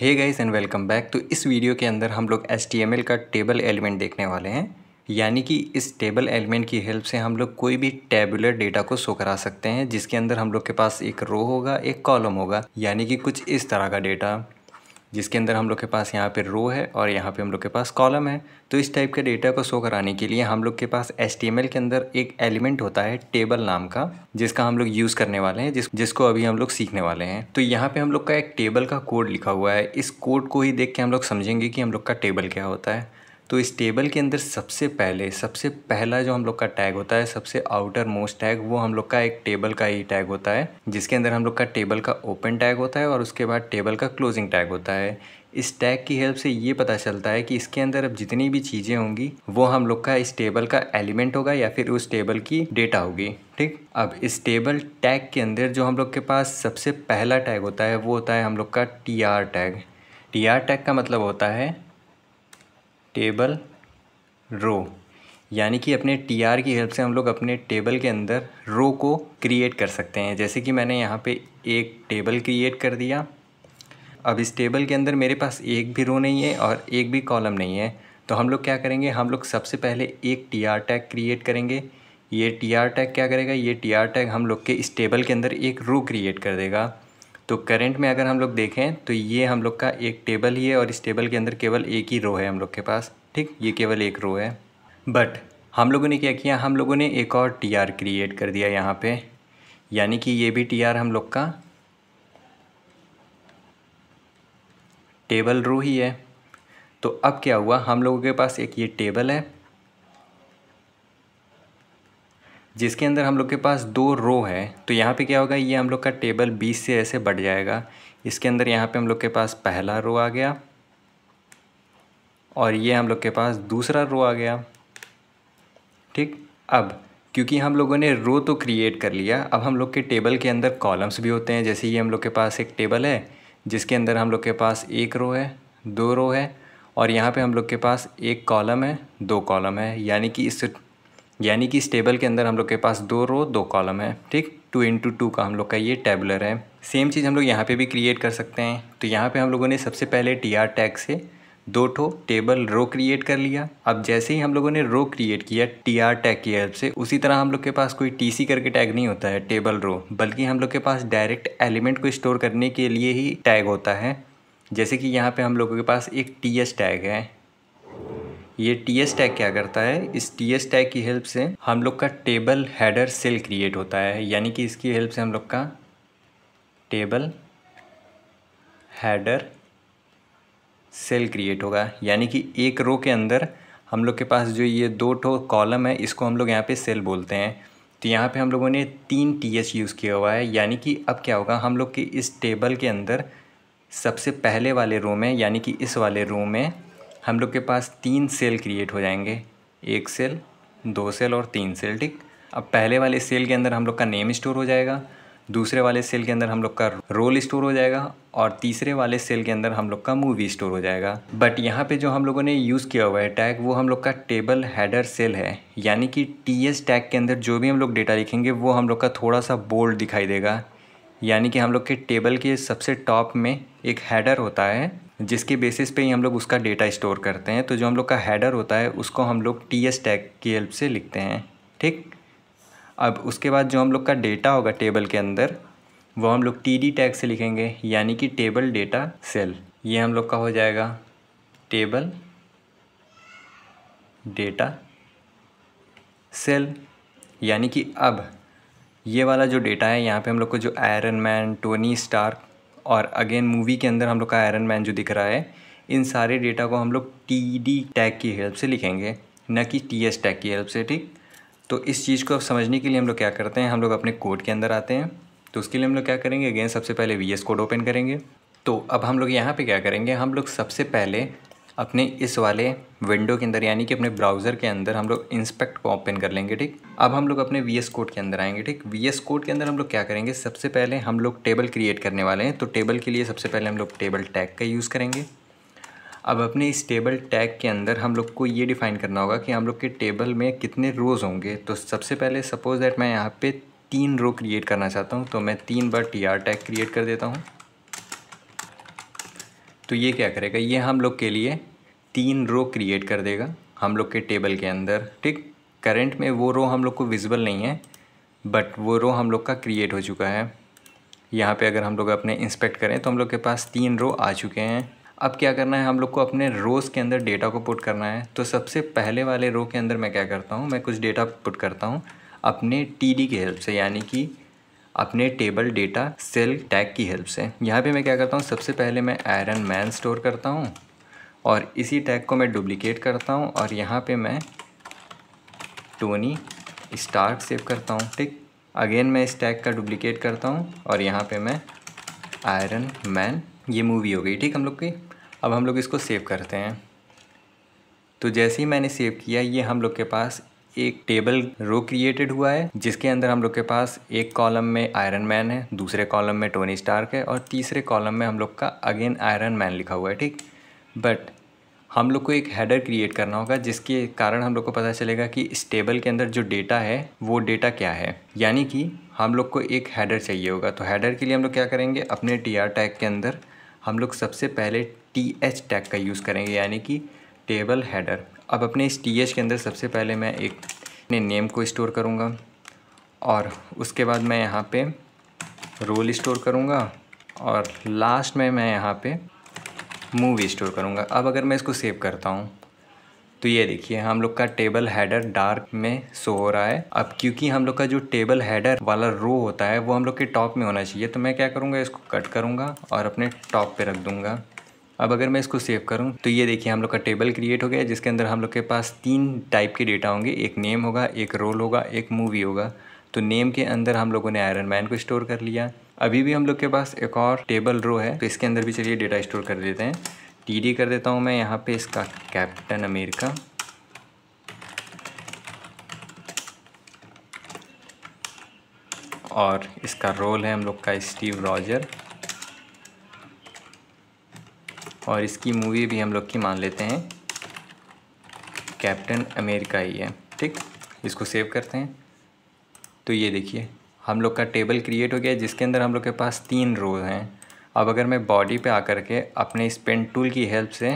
hey guys and welcome back तो इस video के अंदर हम लोग एस का टेबल एलिमेंट देखने वाले हैं यानी कि इस टेबल एलिमेंट की हेल्प से हम लोग कोई भी टेबुलर डेटा को शो करा सकते हैं जिसके अंदर हम लोग के पास एक रो होगा एक कॉलम होगा यानी कि कुछ इस तरह का डेटा जिसके अंदर हम लोग के पास यहाँ पे रो है और यहाँ पे हम लोग के पास कॉलम है तो इस टाइप के डेटा को शो कराने के लिए हम लोग के पास एस के अंदर एक एलिमेंट होता है टेबल नाम का जिसका हम लोग यूज़ करने वाले हैं जिस जिसको अभी हम लोग सीखने वाले हैं तो यहाँ पे हम लोग का एक टेबल का कोड लिखा हुआ है इस कोड को ही देख के हम लोग समझेंगे कि हम लोग का टेबल क्या होता है तो इस टेबल के अंदर सबसे पहले सबसे पहला जो हम लोग का टैग होता है सबसे आउटर मोस्ट टैग वो हम लोग का एक टेबल का ही टैग होता है जिसके अंदर हम लोग का टेबल का ओपन टैग होता है और उसके बाद टेबल का क्लोजिंग टैग होता है इस टैग की हेल्प से ये पता चलता है कि इसके अंदर अब जितनी भी चीज़ें होंगी वो हम लोग का इस टेबल का एलिमेंट होगा या फिर उस टेबल की डेटा होगी ठीक अब इस टेबल टैग के अंदर जो हम लोग के पास सबसे पहला टैग होता है वो होता है हम लोग का T R tag T R tag का मतलब होता है टेबल रो यानी कि अपने टी आर की हेल्प से हम लोग अपने टेबल के अंदर रो को क्रिएट कर सकते हैं जैसे कि मैंने यहाँ पे एक टेबल क्रिएट कर दिया अब इस टेबल के अंदर मेरे पास एक भी रो नहीं है और एक भी कॉलम नहीं है तो हम लोग क्या करेंगे हम लोग सबसे पहले एक टी आर टैग क्रिएट करेंगे ये टी आर टैग क्या करेगा ये टी आर टैग हम लोग के इस टेबल के अंदर एक रो क्रिएट कर देगा तो करेंट में अगर हम लोग देखें तो ये हम लोग का एक टेबल ही है और इस टेबल के अंदर केवल एक ही रो है हम लोग के पास ठीक ये केवल एक रो है बट हम लोगों ने क्या किया हम लोगों ने एक और टी आर क्रिएट कर दिया यहाँ पे यानी कि ये भी टी आर हम लोग का टेबल रो ही है तो अब क्या हुआ हम लोगों के पास एक ये टेबल है जिसके अंदर हम लोग के पास दो रो है तो यहाँ पे क्या होगा ये हम लोग का टेबल बीस से ऐसे बढ़ जाएगा इसके अंदर यहाँ पे हम लोग के पास पहला रो आ गया और ये हम लोग के पास दूसरा रो आ गया ठीक अब क्योंकि हम लोगों ने रो तो क्रिएट कर लिया अब हम लोग के टेबल के अंदर कॉलम्स भी होते हैं जैसे ये हम लोग के पास एक टेबल है जिसके अंदर हम लोग के पास एक रो है दो रो है और यहाँ पे हम लोग के पास एक कॉलम है दो कॉलम है यानी कि इस यानी कि इस टेबल के अंदर हम लोग के पास दो रो दो कॉलम है ठीक टू इंटू टू का हम लोग का ये टेबलर है सेम चीज़ हम लोग यहाँ पे भी क्रिएट कर सकते हैं तो यहाँ पे हम लोगों ने सबसे पहले टी आर टैग से दो ठो टेबल रो क्रिएट कर लिया अब जैसे ही हम लोगों ने रो क्रिएट किया टी आर टैग की हेल्प से उसी तरह हम लोग के पास कोई टी सी करके टैग नहीं होता है टेबल रो बल्कि हम लोग के पास डायरेक्ट एलिमेंट को स्टोर करने के लिए ही टैग होता है जैसे कि यहाँ पे हम लोगों के पास एक टी एस टैग है ये टी एस टैग क्या करता है इस टी एस टैग की हेल्प से हम लोग का टेबल हैडर सेल क्रिएट होता है यानी कि इसकी हेल्प से हम लोग का टेबल हैडर सेल क्रिएट होगा यानी कि एक रो के अंदर हम लोग के पास जो ये दो ठो कॉलम है इसको हम लोग यहाँ पे सेल बोलते हैं तो यहाँ पे हम लोगों ने तीन टी एस यूज़ किया हुआ है यानी कि अब क्या होगा हम लोग के इस टेबल के अंदर सबसे पहले वाले रो में यानी कि इस वाले रो में हम लोग के पास तीन सेल क्रिएट हो जाएंगे एक सेल दो सेल और तीन सेल ठीक अब पहले वाले सेल के अंदर हम लोग का नेम स्टोर हो जाएगा दूसरे वाले सेल के अंदर हम लोग का रोल स्टोर हो जाएगा और तीसरे वाले सेल के अंदर हम लोग का मूवी स्टोर हो जाएगा बट यहाँ पे जो हम लोगों ने यूज़ किया हुआ है टैग वो हम लोग का टेबल हैडर सेल है यानी कि टी एस टैग के अंदर जो भी हम लोग डेटा लिखेंगे वो हम लोग का थोड़ा सा बोल्ड दिखाई देगा यानी कि हम लोग के टेबल के सबसे टॉप में एक हैडर होता है जिसके बेसिस पे ही हम लोग उसका डेटा स्टोर करते हैं तो जो हम लोग का हैडर होता है उसको हम लोग टी एस टैग की हेल्प से लिखते हैं ठीक अब उसके बाद जो हम लोग का डेटा होगा टेबल के अंदर वो हम लोग टी डी टैग से लिखेंगे यानी कि टेबल डेटा सेल ये हम लोग का हो जाएगा टेबल डेटा सेल यानी कि अब ये वाला जो डेटा है यहाँ पे हम लोग को जो आयरन मैन टोनी स्टार्क और अगेन मूवी के अंदर हम लोग का आयरन मैन जो दिख रहा है इन सारे डेटा को हम लोग टी डी टैग की हेल्प से लिखेंगे न कि टी एस टैग की हेल्प से ठीक तो इस चीज़ को अब समझने के लिए हम लोग क्या करते हैं हम लोग अपने कोड के अंदर आते हैं तो उसके लिए हम लोग क्या करेंगे अगेन सबसे पहले वी एस कोड ओपन करेंगे तो अब हम लोग यहाँ पे क्या करेंगे हम लोग सबसे पहले अपने इस वाले विंडो के अंदर यानी कि अपने ब्राउज़र के अंदर हम लोग इंस्पेक्ट को ओपन कर लेंगे ठीक अब हम लोग अपने वी एस कोड के अंदर आएंगे ठीक वी एस कोड के अंदर हम लोग क्या करेंगे सबसे पहले हम लोग टेबल क्रिएट करने वाले हैं तो टेबल के लिए सबसे पहले हम लोग टेबल टैग का यूज़ करेंगे अब अपने इस टेबल टैग के अंदर हम लोग को ये डिफ़ाइन करना होगा कि हम लोग के टेबल में कितने रोज़ होंगे तो सबसे पहले सपोज़ दैट मैं यहाँ पे तीन रो क्रिएट करना चाहता हूँ तो मैं तीन बार टी आर टैग क्रिएट कर देता हूँ तो ये क्या करेगा ये हम लोग के लिए तीन रो क्रिएट कर देगा हम लोग के टेबल के अंदर ठीक करंट में वो रो हम लोग को विजिबल नहीं है बट वो रो हम लोग का क्रिएट हो चुका है यहाँ पे अगर हम लोग अपने इंस्पेक्ट करें तो हम लोग के पास तीन रो आ चुके हैं अब क्या करना है हम लोग को अपने रोज़ के अंदर डेटा को पुट करना है तो सबसे पहले वाले रो के अंदर मैं क्या करता हूँ मैं कुछ डेटा पुट करता हूँ अपने टी के हेल्प से यानी कि अपने टेबल डेटा सेल टैग की हेल्प से यहाँ पे मैं क्या करता हूँ सबसे पहले मैं आयरन मैन स्टोर करता हूँ और इसी टैग को मैं डुप्लीकेट करता हूँ और यहाँ पे मैं टोनी स्टार्क सेव करता हूँ ठीक अगेन मैं इस टैग का डुप्लीकेट करता हूँ और यहाँ पे मैं आयरन मैन ये मूवी हो गई ठीक हम लोग की अब हम लोग इसको सेव करते हैं तो जैसे ही मैंने सेव किया ये हम लोग के पास एक टेबल रो क्रिएटेड हुआ है जिसके अंदर हम लोग के पास एक कॉलम में आयरन मैन है दूसरे कॉलम में टोनी स्टार्क है और तीसरे कॉलम में हम लोग का अगेन आयरन मैन लिखा हुआ है ठीक बट हम लोग को एक हेडर क्रिएट करना होगा जिसके कारण हम लोग को पता चलेगा कि इस टेबल के अंदर जो डेटा है वो डेटा क्या है यानी कि हम लोग को एक हेडर चाहिए होगा तो हेडर के लिए हम लोग क्या करेंगे अपने टी आर टैग के अंदर हम लोग सबसे पहले टी एच टैग का यूज़ करेंगे यानी कि टेबल हैडर अब अपने इस टी के अंदर सबसे पहले मैं एक अपने नेम को स्टोर करूँगा और उसके बाद मैं यहाँ पे रोल स्टोर करूँगा और लास्ट में मैं यहाँ पे मूवी स्टोर करूँगा अब अगर मैं इसको सेव करता हूँ तो ये देखिए हम लोग का टेबल हैडर डार्क में शो हो रहा है अब क्योंकि हम लोग का जो टेबल हैडर वाला रो होता है वो हम लोग के टॉप में होना चाहिए तो मैं क्या करूँगा इसको कट करूँगा और अपने टॉप पे रख दूँगा अब अगर मैं इसको सेव करूँ तो ये देखिए हम लोग का टेबल क्रिएट हो गया जिसके अंदर हम लोग के पास तीन टाइप के डेटा होंगे एक नेम होगा एक रोल होगा एक मूवी होगा तो नेम के अंदर हम लोगों ने आयरन मैन को स्टोर कर लिया अभी भी हम लोग के पास एक और टेबल रो है तो इसके अंदर भी चलिए डेटा स्टोर कर देते हैं टी कर देता हूँ मैं यहाँ पे इसका कैप्टन अमेरिका और इसका रोल है हम लोग का स्टीव रॉजर और इसकी मूवी भी हम लोग की मान लेते हैं कैप्टन अमेरिका ही है ठीक इसको सेव करते हैं तो ये देखिए हम लोग का टेबल क्रिएट हो गया जिसके अंदर हम लोग के पास तीन रो हैं अब अगर मैं बॉडी पे आकर के अपने इस पेन टूल की हेल्प से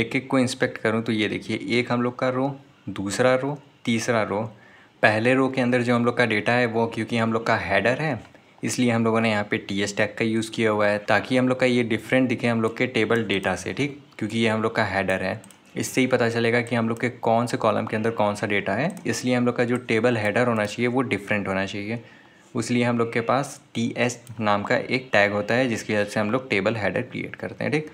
एक एक को इंस्पेक्ट करूं तो ये देखिए एक हम लोग का रो दूसरा रो तीसरा रो पहले रो के अंदर जो हम लोग का डेटा है वो क्योंकि हम लोग का हैडर है इसलिए हम लोगों ने यहाँ पे टी एस टैग का यूज़ किया हुआ है ताकि हम लोग का ये डिफरेंट दिखे हम लोग के टेबल डेटा से ठीक क्योंकि ये हम लोग का हैडर है इससे ही पता चलेगा कि हम लोग के कौन से कॉलम के अंदर कौन सा डेटा है इसलिए हम लोग का जो टेबल हैडर होना चाहिए वो डिफरेंट होना चाहिए उसलिए हम लोग के पास टी एस नाम का एक टैग होता है जिसकी वजह से हम लोग टेबल हैडर क्रिएट करते हैं ठीक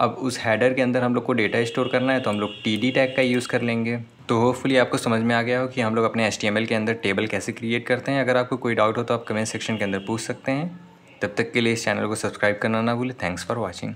अब उस हैडर के अंदर हम लोग को डेटा स्टोर करना है तो हम लोग टी टैग का यूज़ कर लेंगे तो होपफुली आपको समझ में आ गया हो कि हम लोग अपने एल के अंदर टेबल कैसे क्रिएट करते हैं अगर आपको कोई डाउट हो तो आप कमेंट सेक्शन के अंदर पूछ सकते हैं तब तक के लिए इस चैनल को सब्सक्राइब करना ना भूलें थैंक्स फॉर वॉचिंग